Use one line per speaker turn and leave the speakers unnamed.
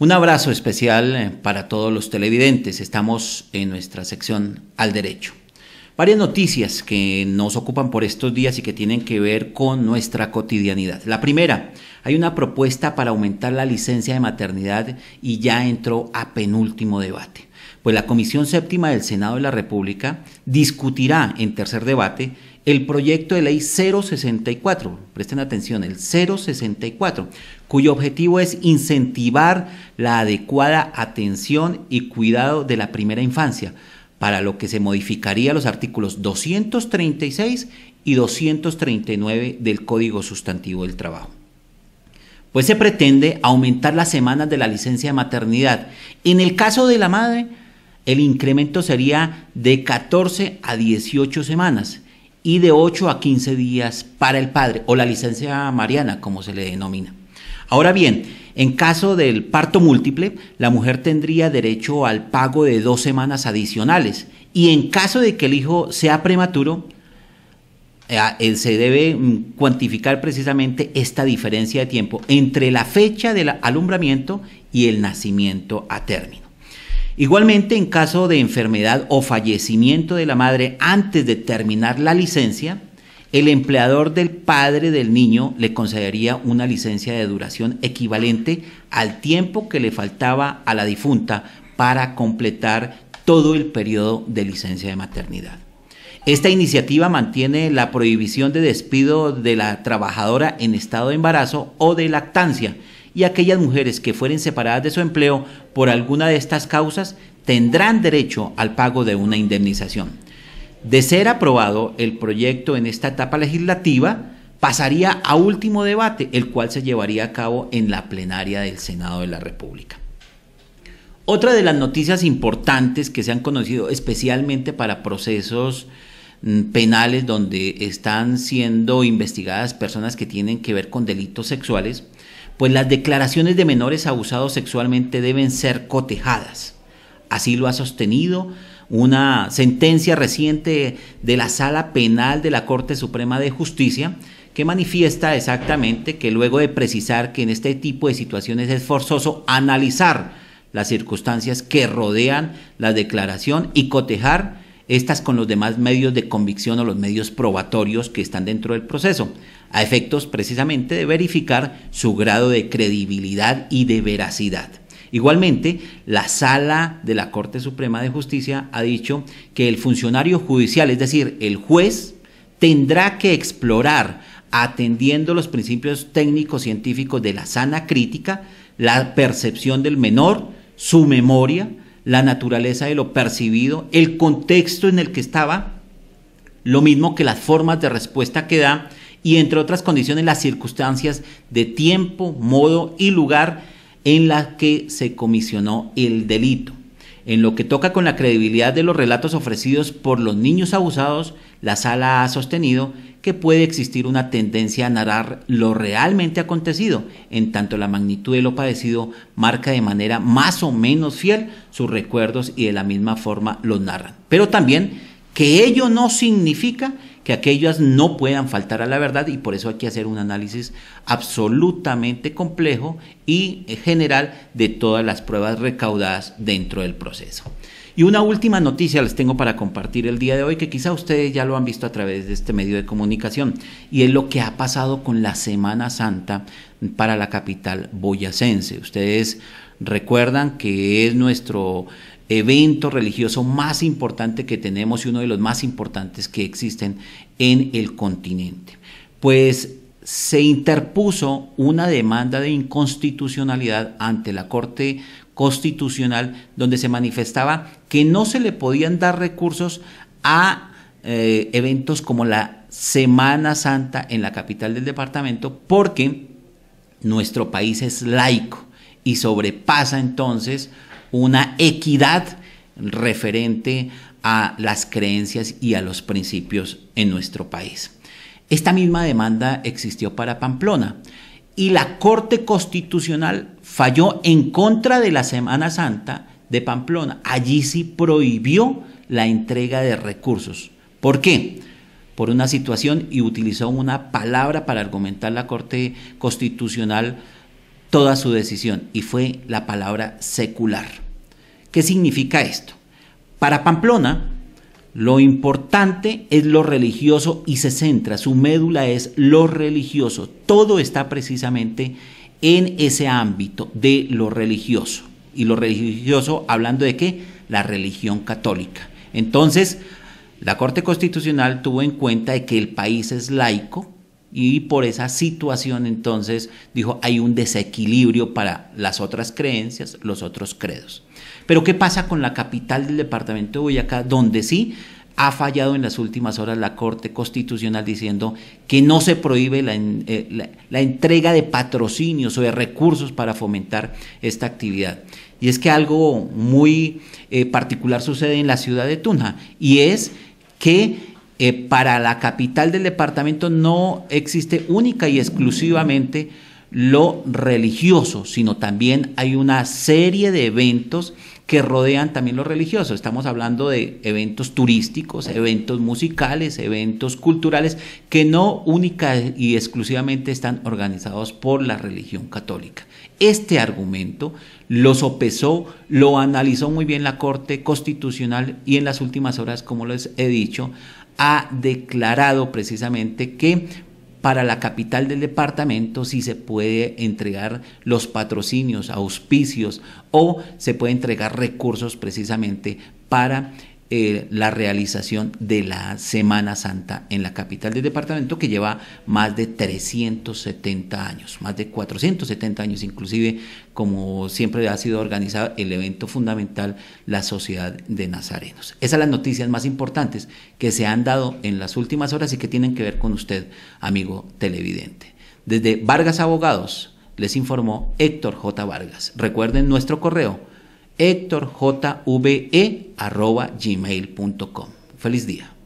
Un abrazo especial eh, para todos los televidentes. Estamos en nuestra sección Al Derecho. Varias noticias que nos ocupan por estos días y que tienen que ver con nuestra cotidianidad. La primera, hay una propuesta para aumentar la licencia de maternidad y ya entró a penúltimo debate pues la Comisión Séptima del Senado de la República discutirá en tercer debate el proyecto de ley 064, presten atención, el 064, cuyo objetivo es incentivar la adecuada atención y cuidado de la primera infancia, para lo que se modificaría los artículos 236 y 239 del Código Sustantivo del Trabajo pues se pretende aumentar las semanas de la licencia de maternidad. En el caso de la madre, el incremento sería de 14 a 18 semanas y de 8 a 15 días para el padre o la licencia mariana, como se le denomina. Ahora bien, en caso del parto múltiple, la mujer tendría derecho al pago de dos semanas adicionales y en caso de que el hijo sea prematuro, eh, eh, se debe mm, cuantificar precisamente esta diferencia de tiempo entre la fecha del alumbramiento y el nacimiento a término. Igualmente, en caso de enfermedad o fallecimiento de la madre antes de terminar la licencia, el empleador del padre del niño le concedería una licencia de duración equivalente al tiempo que le faltaba a la difunta para completar todo el periodo de licencia de maternidad. Esta iniciativa mantiene la prohibición de despido de la trabajadora en estado de embarazo o de lactancia y aquellas mujeres que fueren separadas de su empleo por alguna de estas causas tendrán derecho al pago de una indemnización. De ser aprobado el proyecto en esta etapa legislativa, pasaría a último debate, el cual se llevaría a cabo en la plenaria del Senado de la República. Otra de las noticias importantes que se han conocido especialmente para procesos Mm, penales donde están siendo investigadas personas que tienen que ver con delitos sexuales, pues las declaraciones de menores abusados sexualmente deben ser cotejadas. Así lo ha sostenido una sentencia reciente de la Sala Penal de la Corte Suprema de Justicia que manifiesta exactamente que luego de precisar que en este tipo de situaciones es forzoso analizar las circunstancias que rodean la declaración y cotejar estas con los demás medios de convicción o los medios probatorios que están dentro del proceso, a efectos precisamente de verificar su grado de credibilidad y de veracidad. Igualmente, la sala de la Corte Suprema de Justicia ha dicho que el funcionario judicial, es decir, el juez, tendrá que explorar, atendiendo los principios técnicos científicos de la sana crítica, la percepción del menor, su memoria, la naturaleza de lo percibido, el contexto en el que estaba, lo mismo que las formas de respuesta que da y entre otras condiciones las circunstancias de tiempo, modo y lugar en la que se comisionó el delito. En lo que toca con la credibilidad de los relatos ofrecidos por los niños abusados, la sala ha sostenido que puede existir una tendencia a narrar lo realmente acontecido, en tanto la magnitud de lo padecido marca de manera más o menos fiel sus recuerdos y de la misma forma los narran. Pero también que ello no significa que aquellas no puedan faltar a la verdad y por eso hay que hacer un análisis absolutamente complejo y general de todas las pruebas recaudadas dentro del proceso. Y una última noticia les tengo para compartir el día de hoy que quizá ustedes ya lo han visto a través de este medio de comunicación y es lo que ha pasado con la Semana Santa para la capital boyacense. Ustedes recuerdan que es nuestro evento religioso más importante que tenemos y uno de los más importantes que existen en el continente. Pues se interpuso una demanda de inconstitucionalidad ante la Corte Constitucional donde se manifestaba que no se le podían dar recursos a eh, eventos como la Semana Santa en la capital del departamento porque nuestro país es laico y sobrepasa entonces una equidad referente a las creencias y a los principios en nuestro país. Esta misma demanda existió para Pamplona y la Corte Constitucional falló en contra de la Semana Santa de Pamplona. Allí sí prohibió la entrega de recursos. ¿Por qué? Por una situación y utilizó una palabra para argumentar la Corte Constitucional toda su decisión y fue la palabra secular. ¿Qué significa esto? Para Pamplona, lo importante es lo religioso y se centra, su médula es lo religioso. Todo está precisamente en ese ámbito de lo religioso. Y lo religioso hablando de qué? La religión católica. Entonces, la Corte Constitucional tuvo en cuenta de que el país es laico, y por esa situación entonces dijo, hay un desequilibrio para las otras creencias, los otros credos. Pero ¿qué pasa con la capital del departamento de Boyacá, donde sí ha fallado en las últimas horas la Corte Constitucional diciendo que no se prohíbe la, eh, entrega de patrocinios o de recursos para fomentar esta actividad. Y es que algo muy eh, particular sucede en la ciudad de Tunja y es que eh, para la capital del departamento no existe única y exclusivamente lo religioso, sino también hay una serie de eventos que rodean también los religiosos. Estamos hablando de eventos turísticos, eventos musicales, eventos culturales, que no única y exclusivamente están organizados por la religión católica. Este argumento lo sopesó, lo analizó muy bien la Corte Constitucional y en las últimas horas, como les he dicho, ha declarado precisamente que para la capital del departamento si se puede entregar los patrocinios, auspicios o se puede entregar recursos precisamente para eh, la realización de la Semana Santa en la capital del departamento que lleva más de 370 años, más de 470 años inclusive, como siempre ha sido organizado el evento fundamental, la Sociedad de Nazarenos. Esas son las noticias más importantes que se han dado en las últimas horas y que tienen que ver con usted, amigo televidente. Desde Vargas Abogados les informó Héctor J. Vargas. Recuerden nuestro correo hectorjve.gmail.com. Feliz día.